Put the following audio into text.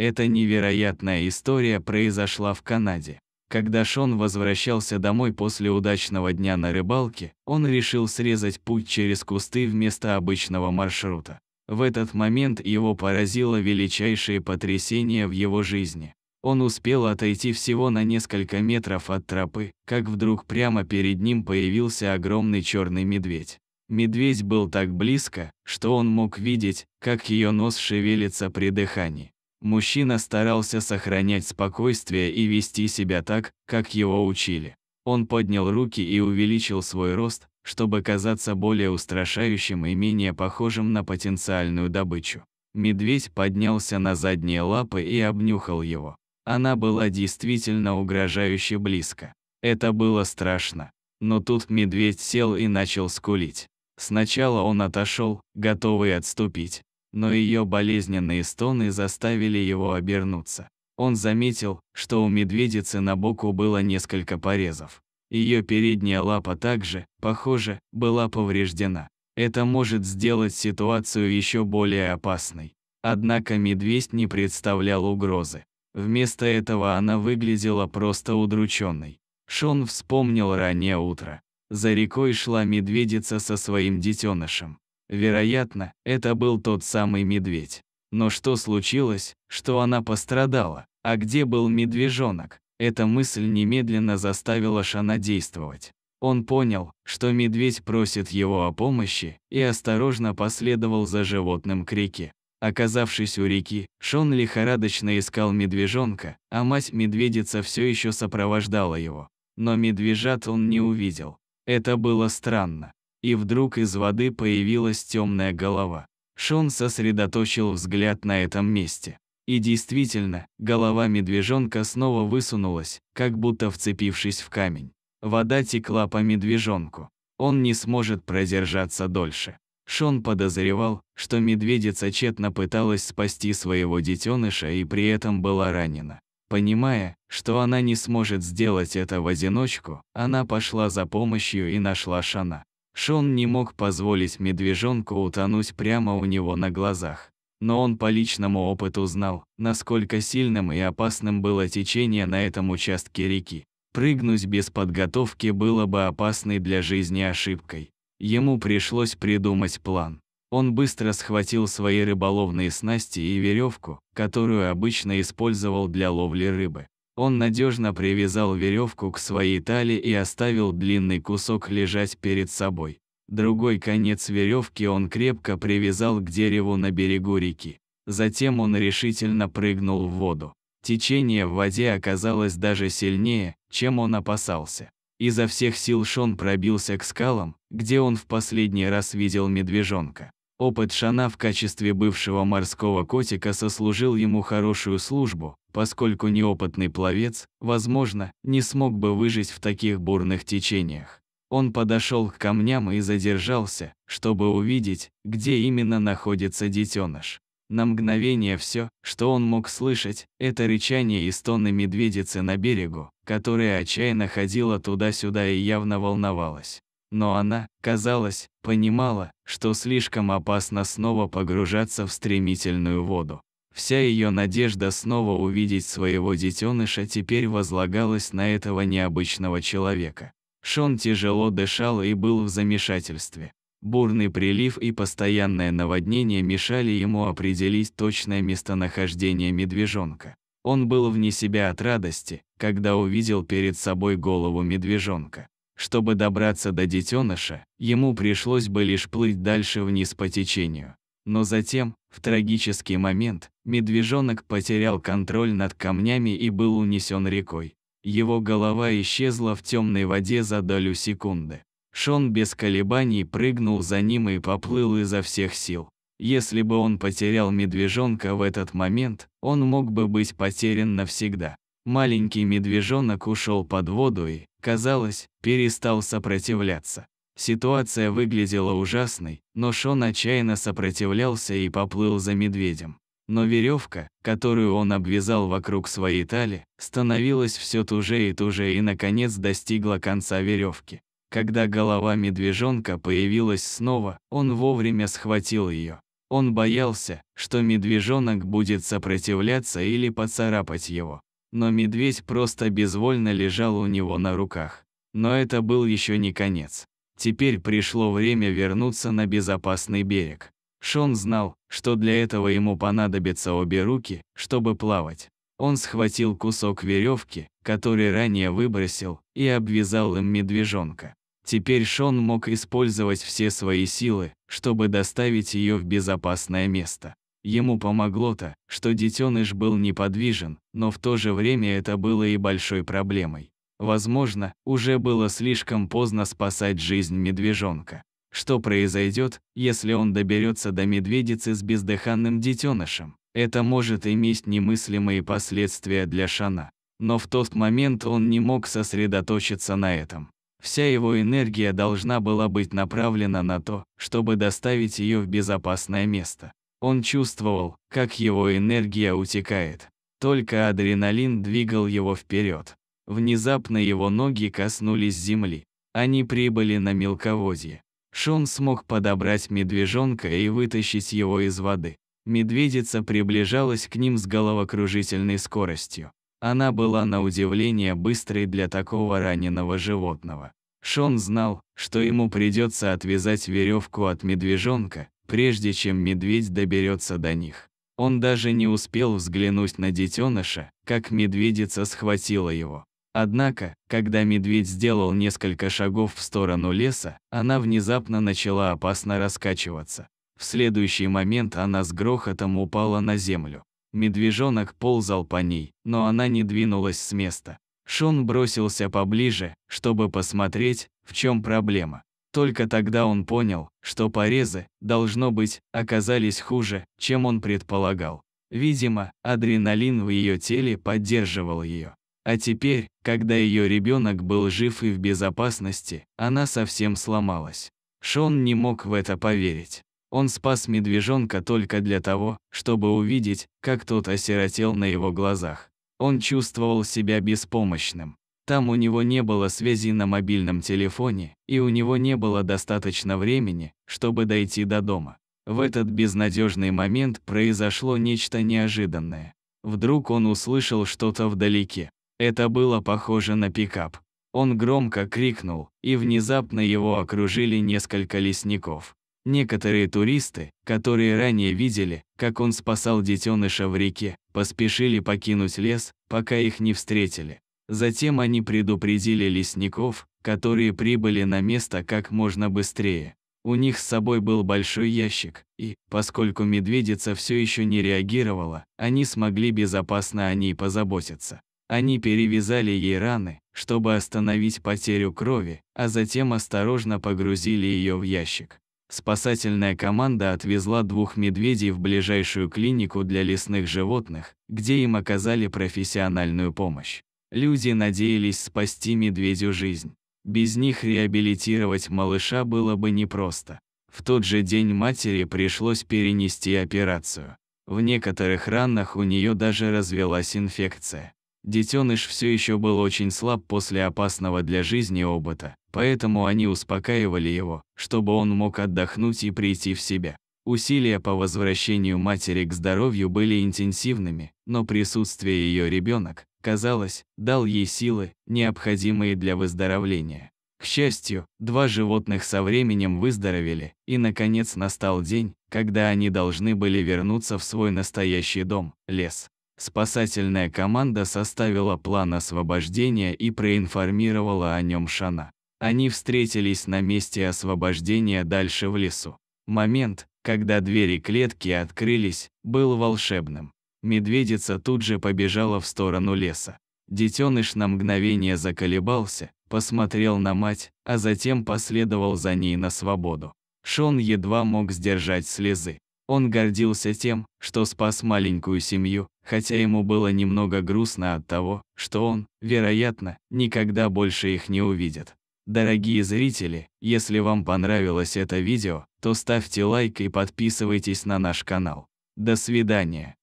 Эта невероятная история произошла в Канаде. Когда Шон возвращался домой после удачного дня на рыбалке, он решил срезать путь через кусты вместо обычного маршрута. В этот момент его поразило величайшее потрясение в его жизни. Он успел отойти всего на несколько метров от тропы, как вдруг прямо перед ним появился огромный черный медведь. Медведь был так близко, что он мог видеть, как ее нос шевелится при дыхании. Мужчина старался сохранять спокойствие и вести себя так, как его учили. Он поднял руки и увеличил свой рост, чтобы казаться более устрашающим и менее похожим на потенциальную добычу. Медведь поднялся на задние лапы и обнюхал его. Она была действительно угрожающе близко. Это было страшно. Но тут медведь сел и начал скулить. Сначала он отошел, готовый отступить, но ее болезненные стоны заставили его обернуться. Он заметил, что у медведицы на боку было несколько порезов. Ее передняя лапа также, похоже, была повреждена. Это может сделать ситуацию еще более опасной. Однако медведь не представлял угрозы. Вместо этого она выглядела просто удрученной. Шон вспомнил раннее утро. За рекой шла медведица со своим детенышем. Вероятно, это был тот самый медведь. Но что случилось, что она пострадала, а где был медвежонок? Эта мысль немедленно заставила Шана действовать. Он понял, что медведь просит его о помощи, и осторожно последовал за животным к реке. Оказавшись у реки, Шон лихорадочно искал медвежонка, а мать-медведица все еще сопровождала его. Но медвежат он не увидел. Это было странно и вдруг из воды появилась темная голова. Шон сосредоточил взгляд на этом месте. И действительно, голова медвежонка снова высунулась, как будто вцепившись в камень. Вода текла по медвежонку. Он не сможет продержаться дольше. Шон подозревал, что медведица тщетно пыталась спасти своего детеныша и при этом была ранена. Понимая, что она не сможет сделать это в одиночку, она пошла за помощью и нашла Шана. Шон не мог позволить медвежонку утонуть прямо у него на глазах. Но он по личному опыту знал, насколько сильным и опасным было течение на этом участке реки. Прыгнуть без подготовки было бы опасной для жизни ошибкой. Ему пришлось придумать план. Он быстро схватил свои рыболовные снасти и веревку, которую обычно использовал для ловли рыбы. Он надежно привязал веревку к своей талии и оставил длинный кусок лежать перед собой. Другой конец веревки он крепко привязал к дереву на берегу реки. Затем он решительно прыгнул в воду. Течение в воде оказалось даже сильнее, чем он опасался. Изо всех сил Шон пробился к скалам, где он в последний раз видел медвежонка. Опыт Шана в качестве бывшего морского котика сослужил ему хорошую службу, поскольку неопытный пловец, возможно, не смог бы выжить в таких бурных течениях. Он подошел к камням и задержался, чтобы увидеть, где именно находится детеныш. На мгновение все, что он мог слышать, это рычание и стоны медведицы на берегу, которая отчаянно ходила туда-сюда и явно волновалась но она, казалось, понимала, что слишком опасно снова погружаться в стремительную воду. Вся ее надежда снова увидеть своего детеныша теперь возлагалась на этого необычного человека. Шон тяжело дышал и был в замешательстве. Бурный прилив и постоянное наводнение мешали ему определить точное местонахождение медвежонка. Он был вне себя от радости, когда увидел перед собой голову медвежонка. Чтобы добраться до детеныша, ему пришлось бы лишь плыть дальше вниз по течению. Но затем, в трагический момент, медвежонок потерял контроль над камнями и был унесен рекой. Его голова исчезла в темной воде за долю секунды. Шон без колебаний прыгнул за ним и поплыл изо всех сил. Если бы он потерял медвежонка в этот момент, он мог бы быть потерян навсегда. Маленький медвежонок ушел под воду и, казалось, перестал сопротивляться. Ситуация выглядела ужасной, но Шон отчаянно сопротивлялся и поплыл за медведем. Но веревка, которую он обвязал вокруг своей тали, становилась все туже и туже и наконец достигла конца веревки. Когда голова медвежонка появилась снова, он вовремя схватил ее. Он боялся, что медвежонок будет сопротивляться или поцарапать его но медведь просто безвольно лежал у него на руках. Но это был еще не конец. Теперь пришло время вернуться на безопасный берег. Шон знал, что для этого ему понадобятся обе руки, чтобы плавать. Он схватил кусок веревки, который ранее выбросил, и обвязал им медвежонка. Теперь Шон мог использовать все свои силы, чтобы доставить ее в безопасное место. Ему помогло то, что детеныш был неподвижен, но в то же время это было и большой проблемой. Возможно, уже было слишком поздно спасать жизнь медвежонка. Что произойдет, если он доберется до медведицы с бездыханным детенышем? Это может иметь немыслимые последствия для Шана. Но в тот момент он не мог сосредоточиться на этом. Вся его энергия должна была быть направлена на то, чтобы доставить ее в безопасное место. Он чувствовал, как его энергия утекает. Только адреналин двигал его вперед. Внезапно его ноги коснулись земли. Они прибыли на мелководье. Шон смог подобрать медвежонка и вытащить его из воды. Медведица приближалась к ним с головокружительной скоростью. Она была на удивление быстрой для такого раненого животного. Шон знал, что ему придется отвязать веревку от медвежонка, прежде чем медведь доберется до них. Он даже не успел взглянуть на детеныша, как медведица схватила его. Однако, когда медведь сделал несколько шагов в сторону леса, она внезапно начала опасно раскачиваться. В следующий момент она с грохотом упала на землю. Медвежонок ползал по ней, но она не двинулась с места. Шон бросился поближе, чтобы посмотреть, в чем проблема. Только тогда он понял, что порезы, должно быть, оказались хуже, чем он предполагал. Видимо, адреналин в ее теле поддерживал ее. А теперь, когда ее ребенок был жив и в безопасности, она совсем сломалась. Шон не мог в это поверить. Он спас медвежонка только для того, чтобы увидеть, как тот осиротел на его глазах. Он чувствовал себя беспомощным. Там у него не было связи на мобильном телефоне, и у него не было достаточно времени, чтобы дойти до дома. В этот безнадежный момент произошло нечто неожиданное. Вдруг он услышал что-то вдалеке. Это было похоже на пикап. Он громко крикнул, и внезапно его окружили несколько лесников. Некоторые туристы, которые ранее видели, как он спасал детеныша в реке, поспешили покинуть лес, пока их не встретили. Затем они предупредили лесников, которые прибыли на место как можно быстрее. У них с собой был большой ящик, и, поскольку медведица все еще не реагировала, они смогли безопасно о ней позаботиться. Они перевязали ей раны, чтобы остановить потерю крови, а затем осторожно погрузили ее в ящик. Спасательная команда отвезла двух медведей в ближайшую клинику для лесных животных, где им оказали профессиональную помощь. Люди надеялись спасти медведю жизнь. Без них реабилитировать малыша было бы непросто. В тот же день матери пришлось перенести операцию. В некоторых ранах у нее даже развелась инфекция. Детеныш все еще был очень слаб после опасного для жизни опыта, поэтому они успокаивали его, чтобы он мог отдохнуть и прийти в себя. Усилия по возвращению матери к здоровью были интенсивными, но присутствие ее ребенок, казалось, дал ей силы, необходимые для выздоровления. К счастью, два животных со временем выздоровели, и наконец настал день, когда они должны были вернуться в свой настоящий дом, лес. Спасательная команда составила план освобождения и проинформировала о нем Шана. Они встретились на месте освобождения дальше в лесу. Момент, когда двери клетки открылись, был волшебным. Медведица тут же побежала в сторону леса. Детеныш на мгновение заколебался, посмотрел на мать, а затем последовал за ней на свободу. Шон едва мог сдержать слезы. Он гордился тем, что спас маленькую семью, хотя ему было немного грустно от того, что он, вероятно, никогда больше их не увидит. Дорогие зрители, если вам понравилось это видео, то ставьте лайк и подписывайтесь на наш канал. До свидания.